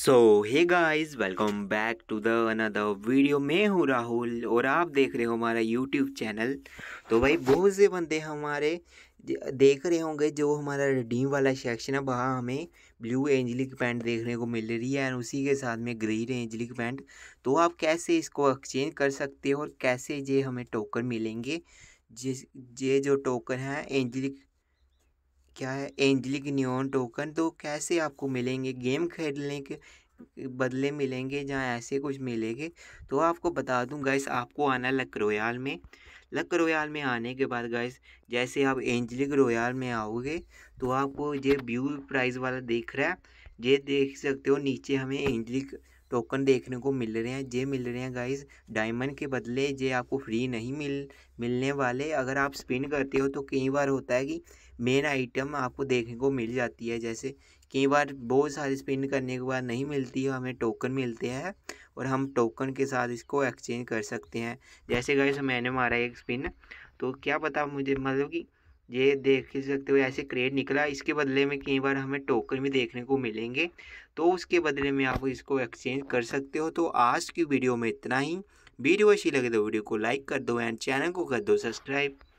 so hey guys welcome back to the another video मैं हूँ राहुल और आप देख रहे हो हमारा यूट्यूब चैनल तो भाई बहुत से बंदे हमारे देख रहे होंगे जो हमारा रिडीम वाला सेक्शन है वहाँ हमें ब्लू एंजलिक पैंट देखने को मिल रही है और उसी के साथ में ग्रीन एंजलिक पैंट तो आप कैसे इसको एक्सचेंज कर सकते हो और कैसे ये हमें टोकन मिलेंगे जिस ये जो टोकन है एंजलिक क्या है एंजलिक न्योन टोकन तो कैसे आपको मिलेंगे गेम खेलने के बदले मिलेंगे जहाँ ऐसे कुछ मिलेंगे तो आपको बता दूँ गैस आपको आना लक रोयाल में लक रोयाल में आने के बाद गैस जैसे आप एंजलिक रोयाल में आओगे तो आपको ये ब्यू प्राइस वाला दिख रहा है ये देख सकते हो नीचे हमें एंजलिक टोकन देखने को मिल रहे हैं जे मिल रहे हैं गाइस डायमंड के बदले जे आपको फ्री नहीं मिल मिलने वाले अगर आप स्पिन करते हो तो कई बार होता है कि मेन आइटम आपको देखने को मिल जाती है जैसे कई बार बहुत सारे स्पिन करने के बाद नहीं मिलती है हमें टोकन मिलते हैं और हम टोकन के साथ इसको एक्सचेंज कर सकते हैं जैसे गाइस मैंने मारा एक स्पिन तो क्या पता मुझे मतलब कि ये देख ही सकते हो ऐसे क्रेड निकला इसके बदले में कई बार हमें टोकन भी देखने को मिलेंगे तो उसके बदले में आप इसको एक्सचेंज कर सकते हो तो आज की वीडियो में इतना ही वीडियो अच्छी लगे तो वीडियो को लाइक कर दो एंड चैनल को कर दो सब्सक्राइब